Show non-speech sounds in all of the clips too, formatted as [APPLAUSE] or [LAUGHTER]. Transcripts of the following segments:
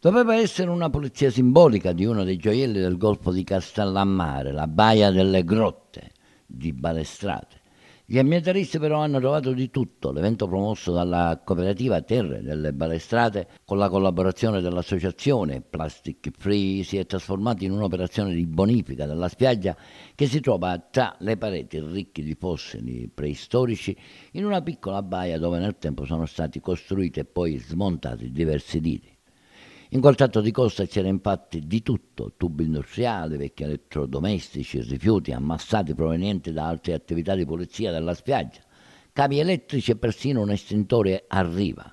Doveva essere una polizia simbolica di uno dei gioielli del golfo di Castellammare, la baia delle grotte di Balestrate. Gli ambientalisti però hanno trovato di tutto. L'evento promosso dalla cooperativa Terre delle Balestrate con la collaborazione dell'associazione Plastic Free si è trasformato in un'operazione di bonifica della spiaggia che si trova tra le pareti ricche di fossili preistorici in una piccola baia dove nel tempo sono stati costruiti e poi smontati diversi diti. In quel tratto di costa c'era infatti di tutto, tubi industriali, vecchi elettrodomestici, rifiuti ammassati provenienti da altre attività di polizia della spiaggia, cavi elettrici e persino un estintore a riva.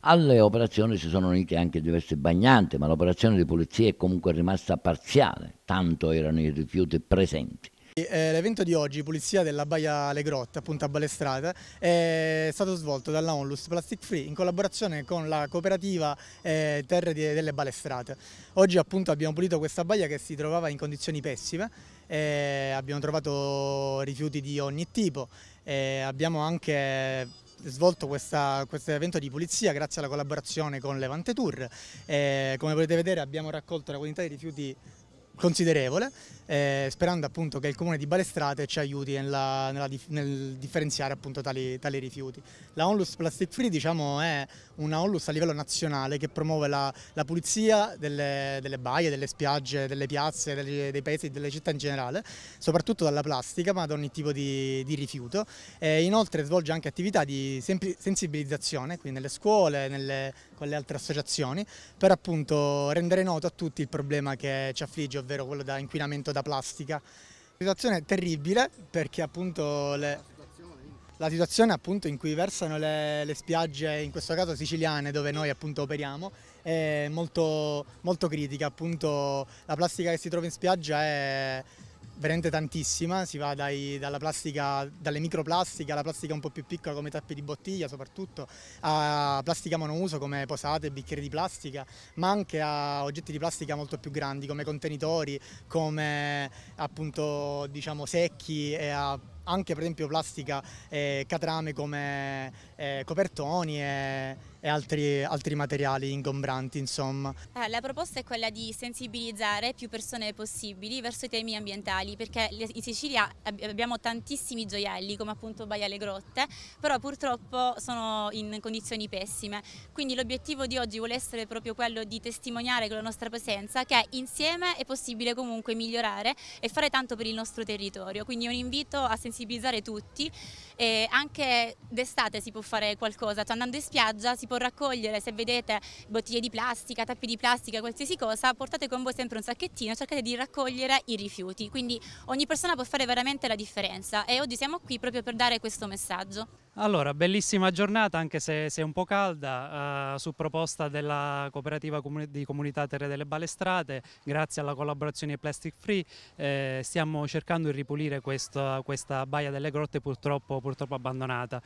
Alle operazioni si sono unite anche diverse bagnanti, ma l'operazione di polizia è comunque rimasta parziale, tanto erano i rifiuti presenti. Eh, l'evento di oggi, Pulizia della Baia alle Grotte, appunto a Balestrata, è stato svolto dalla Onlus Plastic Free in collaborazione con la cooperativa eh, Terre delle Balestrate. Oggi appunto abbiamo pulito questa baia che si trovava in condizioni pessime, eh, abbiamo trovato rifiuti di ogni tipo, eh, abbiamo anche svolto questo evento di pulizia grazie alla collaborazione con Levante Tour. Eh, come potete vedere abbiamo raccolto la quantità di rifiuti considerevole, eh, sperando appunto che il comune di Balestrate ci aiuti nella, nella, nel differenziare appunto tali, tali, rifiuti. La Onlus Plastic Free diciamo, è una Onlus a livello nazionale che promuove la, la pulizia delle, delle, baie, delle spiagge, delle piazze, delle, dei paesi, delle città in generale, soprattutto dalla plastica ma da ogni tipo di, di rifiuto. E inoltre svolge anche attività di sensibilizzazione, quindi nelle scuole, nelle con le altre associazioni per appunto rendere noto a tutti il problema che ci affligge, ovvero quello da inquinamento da plastica. Situazione terribile perché appunto le, la situazione appunto in cui versano le, le, spiagge, in questo caso siciliane, dove noi appunto operiamo, è molto, molto critica. Appunto la plastica che si trova in spiaggia è veramente tantissima, si va dai, plastica, dalle microplastiche alla plastica un po' più piccola come tappi di bottiglia soprattutto, a plastica monouso come posate, bicchieri di plastica, ma anche a oggetti di plastica molto più grandi come contenitori, come appunto diciamo secchi e a anche per esempio plastica e catrame come eh, copertoni e, e altri, altri, materiali ingombranti insomma. Eh, la proposta è quella di sensibilizzare più persone possibili verso i temi ambientali perché in Sicilia abbiamo tantissimi gioielli come appunto Baia alle Grotte però purtroppo sono in condizioni pessime quindi l'obiettivo di oggi vuole essere proprio quello di testimoniare con la nostra presenza che insieme è possibile comunque migliorare e fare tanto per il nostro territorio quindi un invito a sensibilizzare sensibilizzare tutti e anche d'estate si può fare qualcosa, cioè andando in spiaggia si può raccogliere, se vedete bottiglie di plastica, tappi di plastica, qualsiasi cosa, portate con voi sempre un sacchettino, cercate di raccogliere i rifiuti, quindi ogni persona può fare veramente la differenza e oggi siamo qui proprio per dare questo messaggio. Allora, bellissima giornata anche se, se un po' calda, eh, su proposta della cooperativa comuni di comunità Terre delle Balestrate, grazie alla collaborazione Plastic Free, eh, stiamo cercando di ripulire questa, questa baia delle grotte purtroppo, purtroppo, abbandonata.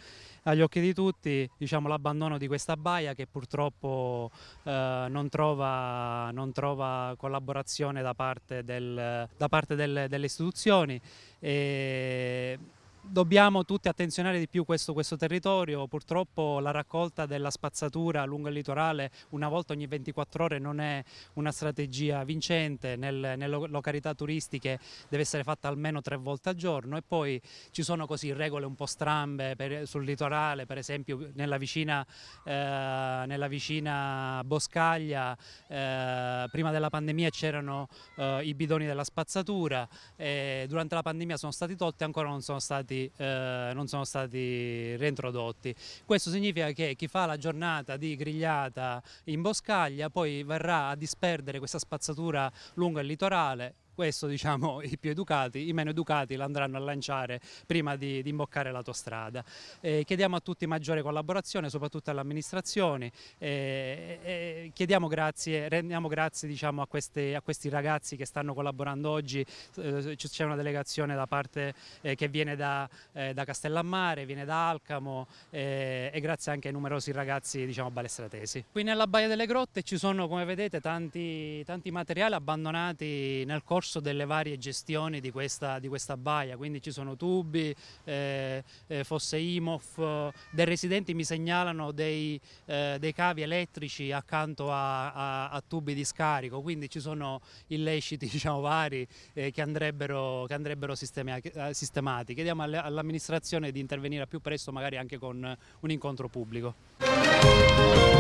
Agli occhi di tutti diciamo, l'abbandono di questa baia che purtroppo eh, non, trova, non, trova, collaborazione da parte, del, da parte del, delle istituzioni. E dobbiamo tutti attenzionare di più questo, questo, territorio, purtroppo la raccolta della spazzatura lungo il litorale una volta ogni 24 ore non è una strategia vincente, Nel, nelle località turistiche deve essere fatta almeno tre volte al giorno e poi ci sono così regole un po' strambe per, sul litorale, per esempio nella vicina, eh, nella vicina Boscaglia eh, prima della pandemia c'erano eh, i bidoni della spazzatura, durante la pandemia sono stati tolti e ancora non sono stati stati, eh, non sono stati reintrodotti. Questo significa che chi fa la giornata di grigliata in boscaglia poi verrà a disperdere questa spazzatura lungo il litorale questo diciamo [LAUGHS] i più educati, i meno educati l'andranno a lanciare prima di, di imboccare l'autostrada. Eh, chiediamo a tutti maggiore collaborazione, soprattutto alle amministrazioni, eh, eh, chiediamo grazie, rendiamo grazie diciamo, a, queste, a, questi ragazzi che stanno collaborando oggi, eh, c'è una delegazione da parte eh, che viene da, eh, da, Castellammare, viene da Alcamo e grazie anche ai numerosi ragazzi diciamo, balestratesi. Qui nella Baia delle Grotte ci sono come vedete tanti, tanti materiali abbandonati nel corso corso delle varie gestioni di questa, di questa baia, quindi ci sono tubi, eh, eh fosse IMOF, dei residenti mi segnalano dei, eh, dei cavi elettrici accanto a, a, a, tubi di scarico, quindi ci sono illeciti [LAUGHS] diciamo, vari eh, che andrebbero, che andrebbero sistemi, eh, sistemati. Chiediamo all'amministrazione di intervenire più presto magari anche con un incontro pubblico.